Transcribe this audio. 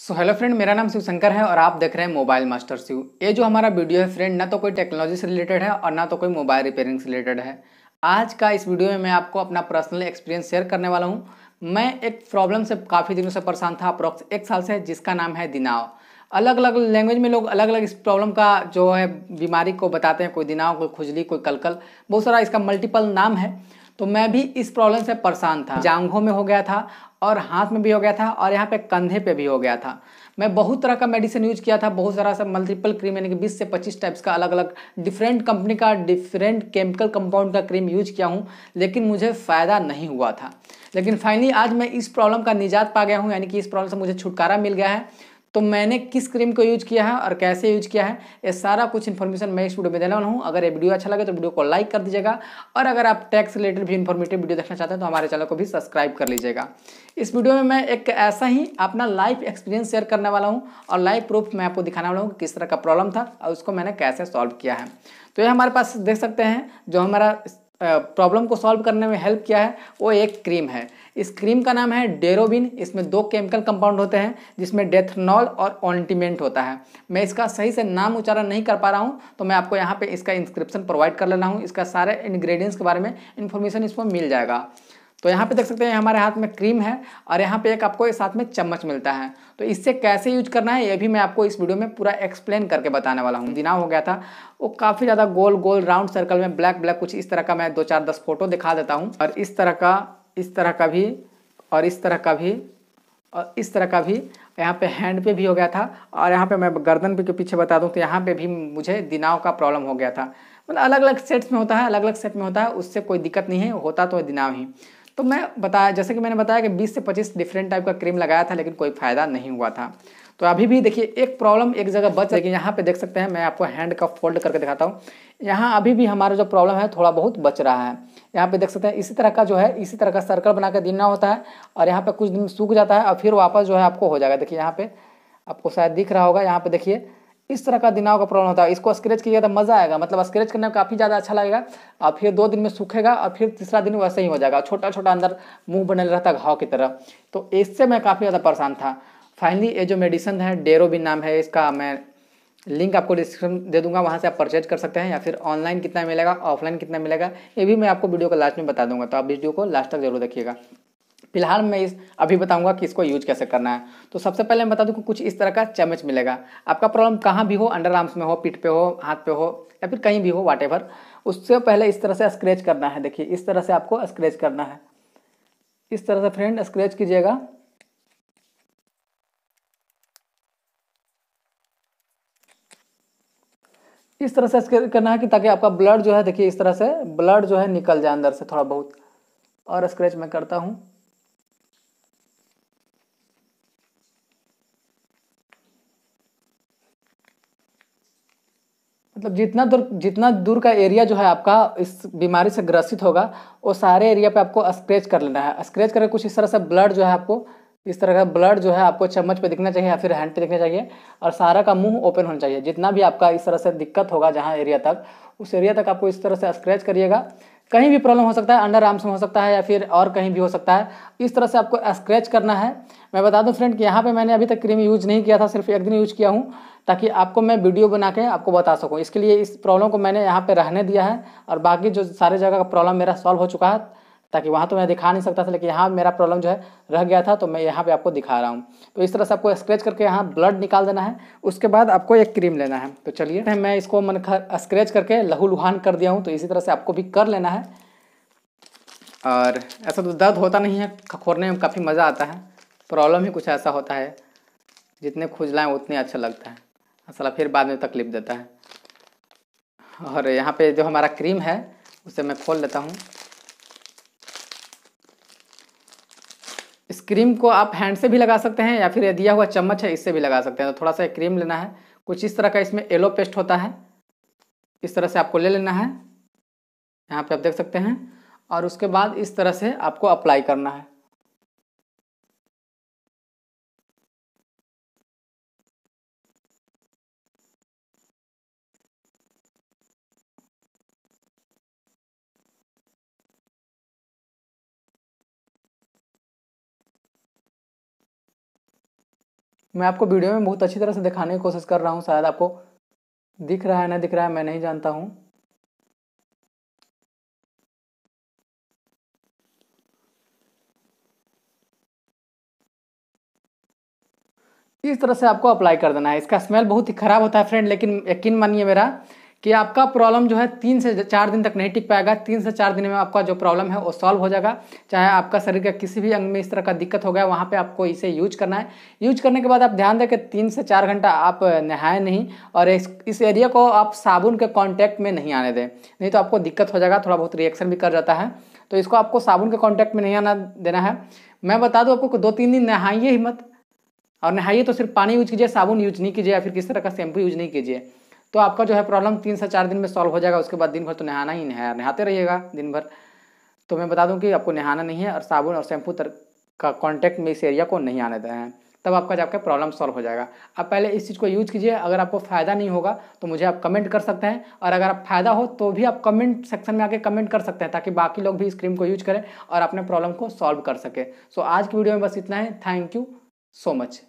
so hello friend मेरा नाम शिव शंकर है और आप देख रहे हैं मोबाइल मास्टर शिव ये जो हमारा वीडियो है फ्रेंड ना तो कोई टेक्नोलॉजी से रिलेटेड है और ना तो कोई मोबाइल रिपेयरिंग से रिलेटेड है आज का इस वीडियो में मैं आपको अपना पर्सनल एक्सपीरियंस शेयर करने वाला हूँ मैं एक प्रॉब्लम से काफ़ी दिनों से परेशान था अप्रोक्स एक साल से जिसका नाम है दिनाव अलग अलग लैंग्वेज में लोग अलग अलग इस प्रॉब्लम का जो है बीमारी को बताते हैं कोई दिनाव कोई खुजली कोई कलकल बहुत सारा इसका मल्टीपल नाम है तो मैं भी इस प्रॉब्लम से परेशान था जांघों में हो गया था और हाथ में भी हो गया था और यहाँ पे कंधे पे भी हो गया था मैं बहुत तरह का मेडिसिन यूज किया था बहुत सारा सा मल्टीपल क्रीम यानी कि 20 से 25 टाइप्स का अलग अलग डिफरेंट कंपनी का डिफरेंट केमिकल कंपाउंड का क्रीम यूज किया हूँ लेकिन मुझे फ़ायदा नहीं हुआ था लेकिन फाइनली आज मैं इस प्रॉब्लम का निजात पा गया हूँ यानी कि इस प्रॉब्लम से मुझे छुटकारा मिल गया है तो मैंने किस क्रीम को यूज़ किया है और कैसे यूज किया है ये सारा कुछ इन्फॉर्मेशन मैं इस वीडियो में देने वाला हूँ अगर ये वीडियो अच्छा लगे तो वीडियो को लाइक कर दीजिएगा और अगर आप टैक्स रिलेटेड भी इन्फॉर्मेटिव वीडियो देखना चाहते हैं तो हमारे चैनल को भी सब्सक्राइब कर लीजिएगा इस वीडियो में मैं एक ऐसा ही अपना लाइफ एक्सपीरियंस शेयर करने वाला हूँ और लाइव प्रूफ मैं आपको दिखाने वाला हूँ कि किस तरह का प्रॉब्लम था और उसको मैंने कैसे सॉल्व किया है तो ये हमारे पास देख सकते हैं जो हमारा प्रॉब्लम को सॉल्व करने में हेल्प किया है वो एक क्रीम है इस क्रीम का नाम है डेरोबिन इसमें दो केमिकल कंपाउंड होते हैं जिसमें डेथनॉल और ऑन्टीमेंट होता है मैं इसका सही से नाम उच्चारण नहीं कर पा रहा हूँ तो मैं आपको यहाँ पे इसका इंस्क्रिप्शन प्रोवाइड कर लेना हूँ इसका सारे इन्ग्रीडियंट्स के बारे में इन्फॉर्मेशन इसमें मिल जाएगा तो यहाँ पे देख सकते हैं हमारे हाथ में क्रीम है और यहाँ पे एक आपको साथ में चम्मच मिलता है तो इससे कैसे यूज करना है ये भी मैं आपको इस वीडियो में पूरा एक्सप्लेन करके बताने वाला हूँ दिना हो गया था वो काफ़ी ज़्यादा गोल गोल राउंड सर्कल में ब्लैक ब्लैक कुछ इस तरह का मैं दो चार दस फोटो दिखा देता हूँ और इस तरह का इस तरह का भी और इस तरह का भी और इस तरह का भी यहाँ पे हैंड पे भी हो गया था और यहाँ पे मैं गर्दन पे के पीछे बता दूँ तो यहाँ पे भी मुझे दिनाव का प्रॉब्लम हो गया था मतलब अलग अलग सेट्स में होता है अलग अलग सेट में होता है उससे कोई दिक्कत नहीं है होता तो दिनाव ही तो मैं बताया जैसे कि मैंने बताया कि 20 से 25 डिफरेंट टाइप का क्रीम लगाया था लेकिन कोई फ़ायदा नहीं हुआ था तो अभी भी देखिए एक प्रॉब्लम एक जगह बच रही है यहाँ पे देख सकते हैं मैं आपको हैंड का फोल्ड करके दिखाता हूँ यहाँ अभी भी हमारा जो प्रॉब्लम है थोड़ा बहुत बच रहा है यहाँ पे देख सकते हैं इसी तरह का जो है इसी तरह का सर्कल बना कर देना होता है और यहाँ पर कुछ दिन सूख जाता है और फिर वापस जो है आपको हो जाएगा देखिए यहाँ पर आपको शायद दिख रहा होगा यहाँ पर देखिए इस तरह का दिनाव का प्रॉब्लम होता है इसको स्क्रेच किया तो मज़ा आएगा मतलब स्क्रेच करने में काफ़ी ज़्यादा अच्छा लगेगा और फिर दो दिन में सूखेगा और फिर तीसरा दिन वैसे ही हो जाएगा छोटा छोटा अंदर मुंह बने रहता घाव की तरह तो इससे मैं काफ़ी ज़्यादा परेशान था फाइनली ये जो मेडिसिन है डेरोबिन नाम है इसका मैं लिंक आपको डिस्क्रिप्शन दे दूंगा वहाँ से आप परचेज कर सकते हैं या फिर ऑनलाइन कितना मिलेगा ऑफलाइन कितना मिलेगा ये भी मैं आपको वीडियो को लास्ट में बता दूंगा तो आप वीडियो को लास्ट तक जरूर देखिएगा फिलहाल मैं इस अभी बताऊंगा कि इसको यूज कैसे करना है तो सबसे पहले मैं बता दूं कि कुछ इस तरह का चम्मच मिलेगा आपका प्रॉब्लम कहाँ भी हो अंडर आर्म्स में हो पीठ पे हो हाथ पे हो या फिर कहीं भी हो वाट उससे पहले इस तरह से स्क्रैच करना है देखिए इस तरह से आपको स्क्रैच करना है इस तरह से फ्रेंड स्क्रैच कीजिएगा इस तरह से स्क्रेच करना है कि ताकि आपका ब्लड जो है देखिए इस तरह से ब्लड जो है निकल जाए अंदर से थोड़ा बहुत और स्क्रैच मैं करता हूँ मतलब जितना दूर जितना दूर का एरिया जो है आपका इस बीमारी से ग्रसित होगा वो सारे एरिया पे आपको स्क्रेच कर लेना है स्क्रेच करके कुछ इस तरह से ब्लड जो है आपको इस तरह का ब्लड जो है आपको चम्मच पे दिखना चाहिए या फिर हैंड पे दिखना चाहिए और सारा का मुंह ओपन होना चाहिए जितना भी आपका इस तरह से दिक्कत होगा जहाँ एरिया तक उस एरिया तक आपको इस तरह से स्क्रेच करिएगा कहीं भी प्रॉब्लम हो सकता है अंडर आर्म्स में हो सकता है या फिर और कहीं भी हो सकता है इस तरह से आपको स्क्रैच करना है मैं बता दूं फ्रेंड कि यहाँ पे मैंने अभी तक क्रीम यूज नहीं किया था सिर्फ एक दिन यूज किया हूँ ताकि आपको मैं वीडियो बना के आपको बता सकूँ इसके लिए इस प्रॉब्लम को मैंने यहाँ पर रहने दिया है और बाकी जो सारे जगह का प्रॉब्लम मेरा सॉल्व हो चुका है ताकि वहाँ तो मैं दिखा नहीं सकता था लेकिन यहाँ मेरा प्रॉब्लम जो है रह गया था तो मैं यहाँ पे आपको दिखा रहा हूँ तो इस तरह से आपको स्क्रैच करके यहाँ ब्लड निकाल देना है उसके बाद आपको एक क्रीम लेना है तो चलिए मैं इसको मन स्क्रैच करके लहू लुहान कर दिया हूँ तो इसी तरह से आपको भी कर लेना है और ऐसा तो दर्द होता नहीं है खोरने में काफ़ी मज़ा आता है प्रॉब्लम ही कुछ ऐसा होता है जितने खुजलाएँ उतने अच्छा लगता है असला फिर बाद में तकलीफ़ देता है और यहाँ पे जो हमारा क्रीम है उसे मैं खोल लेता हूँ क्रीम को आप हैंड से भी लगा सकते हैं या फिर दिया हुआ चम्मच है इससे भी लगा सकते हैं तो थोड़ा सा क्रीम लेना है कुछ इस तरह का इसमें येलो पेस्ट होता है इस तरह से आपको ले लेना है यहाँ पे आप देख सकते हैं और उसके बाद इस तरह से आपको अप्लाई करना है मैं आपको वीडियो में बहुत अच्छी तरह से दिखाने की कोशिश कर रहा हूँ शायद आपको दिख रहा है ना दिख रहा है मैं नहीं जानता हूँ इस तरह से आपको अप्लाई कर देना है इसका स्मेल बहुत ही खराब होता है फ्रेंड लेकिन यकीन मानिए मेरा कि आपका प्रॉब्लम जो है तीन से चार दिन तक नहीं टिक पाएगा तीन से चार दिन में आपका जो प्रॉब्लम है वो सॉल्व हो जाएगा चाहे आपका शरीर का किसी भी अंग में इस तरह का दिक्कत हो गया वहाँ पर आपको इसे यूज करना है यूज करने के बाद आप ध्यान दें कि तीन से चार घंटा आप नहाए नहीं और इस, एरिया को आप साबुन के कॉन्टैक्ट में नहीं आने दें नहीं तो आपको दिक्कत हो जाएगा थोड़ा बहुत रिएक्शन भी कर जाता है तो इसको आपको साबुन के कॉन्टैक्ट में नहीं आना देना है मैं बता दूँ आपको दो तीन दिन नहाइए ही मत और नहाइए तो सिर्फ पानी यूज कीजिए साबुन यूज नहीं कीजिए या फिर किस तरह का शैम्पू यूज नहीं कीजिए तो आपका जो है प्रॉब्लम तीन से चार दिन में सॉल्व हो जाएगा उसके बाद दिन भर तो नहाना ही नहाया नहाते रहिएगा दिन भर तो मैं बता दूं कि आपको नहाना नहीं है और साबुन और शैम्पू का कॉन्टैक्ट में इस एरिया को नहीं आने देना है तब आपका जाकर प्रॉब्लम सॉल्व हो जाएगा आप पहले इस चीज़ को यूज कीजिए अगर आपको फ़ायदा नहीं होगा तो मुझे आप कमेंट कर सकते हैं और अगर आप फ़ायदा हो तो भी आप कमेंट सेक्शन में आके कमेंट कर सकते हैं ताकि बाकी लोग भी इस क्रीम को यूज करें और अपने प्रॉब्लम को सॉल्व कर सकें सो आज की वीडियो में बस इतना है थैंक यू सो मच